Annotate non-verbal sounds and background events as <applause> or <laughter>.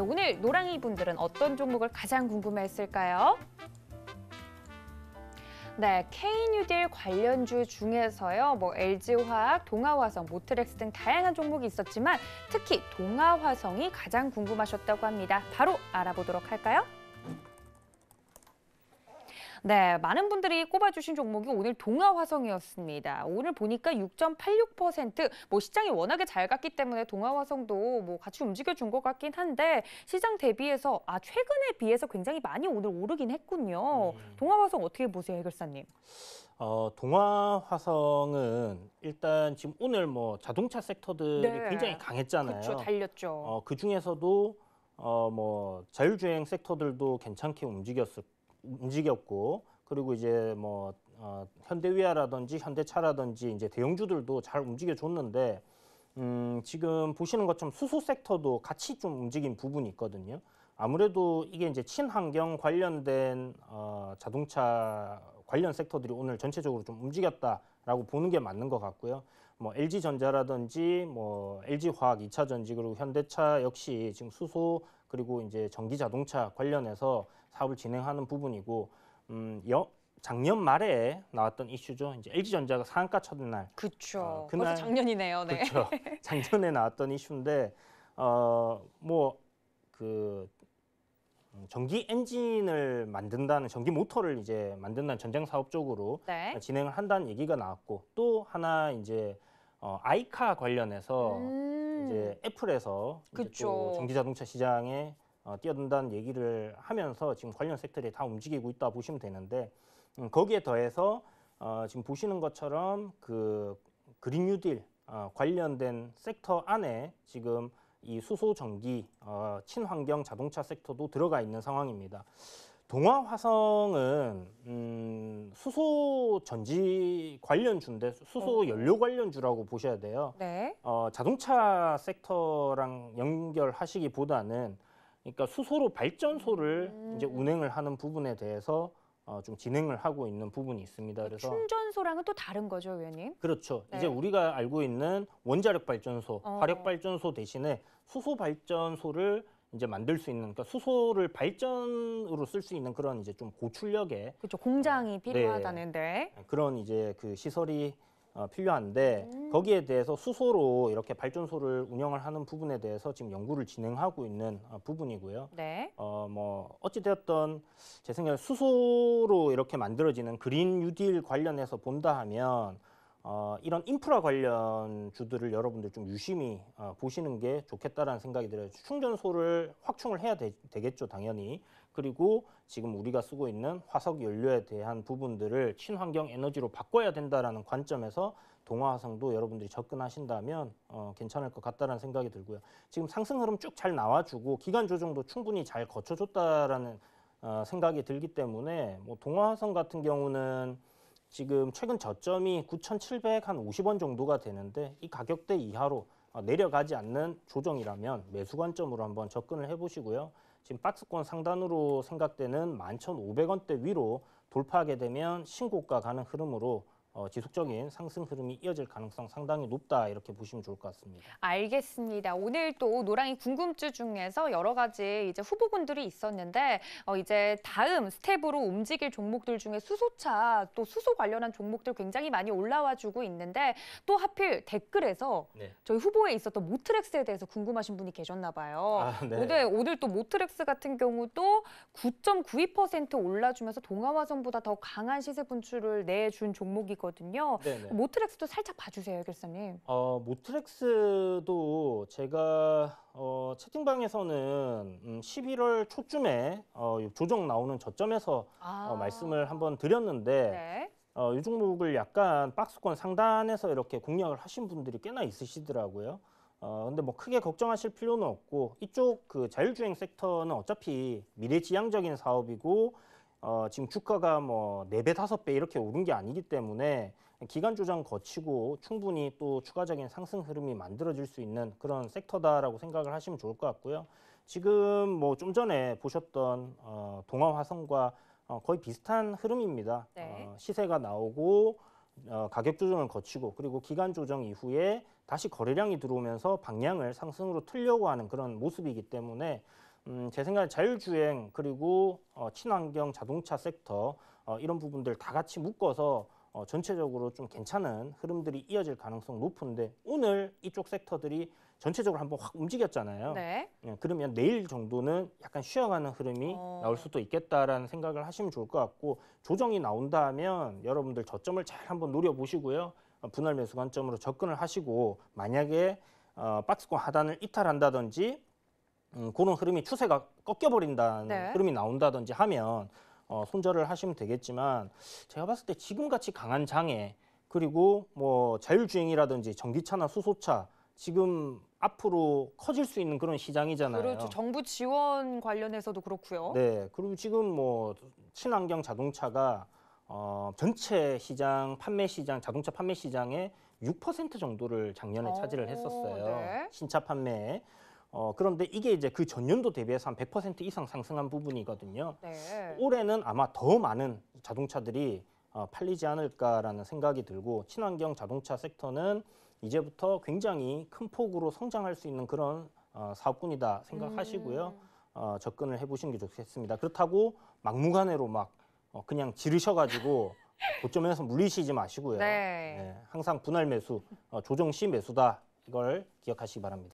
오늘 노랑이 분들은 어떤 종목을 가장 궁금해했을까요? 네, K뉴딜 관련주 중에서요, 뭐 LG화학, 동아화성, 모트렉스 등 다양한 종목이 있었지만 특히 동아화성이 가장 궁금하셨다고 합니다. 바로 알아보도록 할까요? 네, 많은 분들이 꼽아주신 종목이 오늘 동화화성이었습니다 오늘 보니까 6.86%뭐 시장이 워낙에 잘 갔기 때문에 동화화성도뭐 같이 움직여준 것 같긴 한데 시장 대비해서 아 최근에 비해서 굉장히 많이 오늘 오르긴 했군요. 음. 동화화성 어떻게 보세요, 해결사님? 어, 동화화성은 일단 지금 오늘 뭐 자동차 섹터들이 네. 굉장히 강했잖아요. 그렇죠, 달렸죠. 어, 그 중에서도 어, 뭐 자율주행 섹터들도 괜찮게 움직였었고. 움직였고 그리고 이제 뭐 어, 현대위아라든지 현대차라든지 이제 대형주들도 잘 움직여줬는데 음, 지금 보시는 것처럼 수소 섹터도 같이 좀 움직인 부분이 있거든요. 아무래도 이게 이제 친환경 관련된 어, 자동차 관련 섹터들이 오늘 전체적으로 좀 움직였다라고 보는 게 맞는 것 같고요. 뭐 LG 전자라든지 뭐 LG 화학 이차 전지 그리고 현대차 역시 지금 수소 그리고 이제 전기 자동차 관련해서 사업을 진행하는 부분이고 음, 여, 작년 말에 나왔던 이슈죠. 이제 LG전자가 상한가 쳤던 날. 그렇죠. 어, 그날, 벌써 작년이네요. 네. 그렇죠. <laughs> 작년에 나왔던 이슈인데 어뭐그 음, 전기 엔진을 만든다는 전기 모터를 이제 만든다는 전쟁 사업 쪽으로 네. 진행을 한다는 얘기가 나왔고 또 하나 이제 어, 아이카 관련해서 음. 이제 애플에서 이제 또 전기 자동차 시장에 어, 뛰어든다는 얘기를 하면서 지금 관련 섹터들이 다 움직이고 있다 보시면 되는데 음, 거기에 더해서 어, 지금 보시는 것처럼 그 그린 뉴딜 어, 관련된 섹터 안에 지금 이 수소 전기 어, 친환경 자동차 섹터도 들어가 있는 상황입니다. 동화 화성은 음, 수소 전지 관련주인데 수소 네. 연료 관련주라고 보셔야 돼요. 네. 어, 자동차 섹터랑 연결하시기보다는 그러니까 수소로 발전소를 음. 이제 운행을 하는 부분에 대해서 어, 좀 진행을 하고 있는 부분이 있습니다. 그러니까 그래서 충전소랑은 또 다른 거죠, 위원님? 그렇죠. 네. 이제 우리가 알고 있는 원자력 발전소, 어. 화력 발전소 대신에 수소 발전소를 이제 만들 수 있는 그러니까 수소를 발전으로 쓸 수 있는 그런 이제 좀 고출력의 그렇죠. 공장이 어, 네. 필요하다는데 네, 그런 이제 그 시설이 어, 필요한데 음. 거기에 대해서 수소로 이렇게 발전소를 운영을 하는 부분에 대해서 지금 연구를 진행하고 있는 어, 부분이고요. 네. 어, 뭐 어찌되었던 제 생각에 수소로 이렇게 만들어지는 그린 뉴딜 관련해서 본다 하면 어, 이런 인프라 관련 주들을 여러분들 좀 유심히 어, 보시는 게 좋겠다라는 생각이 들어요. 충전소를 확충을 해야 되, 겠죠 당연히. 그리고 지금 우리가 쓰고 있는 화석 연료에 대한 부분들을 친환경 에너지로 바꿔야 된다라는 관점에서 동화화성도 여러분들이 접근하신다면 어, 괜찮을 것 같다라는 생각이 들고요. 지금 상승 흐름 쭉 잘 나와주고 기간 조정도 충분히 잘 거쳐줬다라는 어, 생각이 들기 때문에 뭐 동화화성 같은 경우는 지금 최근 저점이 9,750원 정도가 되는데 이 가격대 이하로 어, 내려가지 않는 조정이라면 매수 관점으로 한번 접근을 해보시고요. 지금 박스권 상단으로 생각되는 11,500원대 위로 돌파하게 되면 신고가 가는 흐름으로 어, 지속적인 상승 흐름이 이어질 가능성 상당히 높다 이렇게 보시면 좋을 것 같습니다. 알겠습니다. 오늘 또 노랑이 궁금주 중에서 여러 가지 이제 후보군들이 있었는데 어, 이제 다음 스텝으로 움직일 종목들 중에 수소차 또 수소 관련한 종목들 굉장히 많이 올라와 주고 있는데 또 하필 댓글에서 네. 저희 후보에 있었던 모트렉스에 대해서 궁금하신 분이 계셨나 봐요. 아, 네. 오늘 오늘 또 모트렉스 같은 경우도 9.92% 올라주면서 동아화성보다 더 강한 시세 분출을 내준 종목이 곡이거든요. 네네. 모트렉스도 살짝 봐주세요, 교수님. 어, 모트렉스도 제가 어, 채팅방에서는 음, 11월 초쯤에 어, 조정 나오는 저점에서 아. 어, 말씀을 한번 드렸는데 네. 어, 이 종목을 약간 박스권 상단에서 이렇게 공략을 하신 분들이 꽤나 있으시더라고요. 어, 근데 뭐 크게 걱정하실 필요는 없고 이쪽 그 자율주행 섹터는 어차피 미래지향적인 사업이고 어, 지금 주가가 뭐 네배5배 이렇게 오른 게 아니기 때문에 기간 조정 거치고 충분히 또 추가적인 상승 흐름이 만들어질 수 있는 그런 섹터다라고 생각을 하시면 좋을 것 같고요. 지금 뭐 좀 전에 보셨던 어, 동화화성과 어, 거의 비슷한 흐름입니다. 네. 어, 시세가 나오고 어, 가격 조정을 거치고 그리고 기간 조정 이후에 다시 거래량이 들어오면서 방향을 상승으로 틀려고 하는 그런 모습이기 때문에 음, 제 생각에 자율주행 그리고 어, 친환경 자동차 섹터 어, 이런 부분들 다 같이 묶어서 어, 전체적으로 좀 괜찮은 흐름들이 이어질 가능성 높은데 오늘 이쪽 섹터들이 전체적으로 한번 확 움직였잖아요. 네. 예, 그러면 내일 정도는 약간 쉬어가는 흐름이 어. 나올 수도 있겠다라는 생각을 하시면 좋을 것 같고 조정이 나온다면 여러분들 저점을 잘 한번 노려보시고요. 어, 분할 매수 관점으로 접근을 하시고 만약에 어, 박스권 하단을 이탈한다든지 음, 그런 흐름이 추세가 꺾여버린다는 네. 흐름이 나온다든지 하면 어, 손절을 하시면 되겠지만 제가 봤을 때 지금같이 강한 장에 그리고 뭐 자율주행이라든지 전기차나 수소차 지금 앞으로 커질 수 있는 그런 시장이잖아요. 그렇죠. 정부 지원 관련해서도 그렇고요. 네. 그리고 지금 뭐 친환경 자동차가 어, 전체 시장 판매 시장 자동차 판매 시장의 6% 정도를 작년에 차지를 어, 했었어요. 네. 신차 판매에. 어, 그런데 이게 이제 그 전년도 대비해서 한 100% 이상 상승한 부분이거든요. 네. 올해는 아마 더 많은 자동차들이 어, 팔리지 않을까라는 생각이 들고 친환경 자동차 섹터는 이제부터 굉장히 큰 폭으로 성장할 수 있는 그런 어, 사업군이다 생각하시고요. 음. 어, 접근을 해보시는 게 좋겠습니다. 그렇다고 막무가내로 막 어, 그냥 지르셔가지고 <laughs> 고점에서 물리시지 마시고요. 네. 네, 항상 분할 매수, 어, 조정 시 매수다 이걸 기억하시기 바랍니다.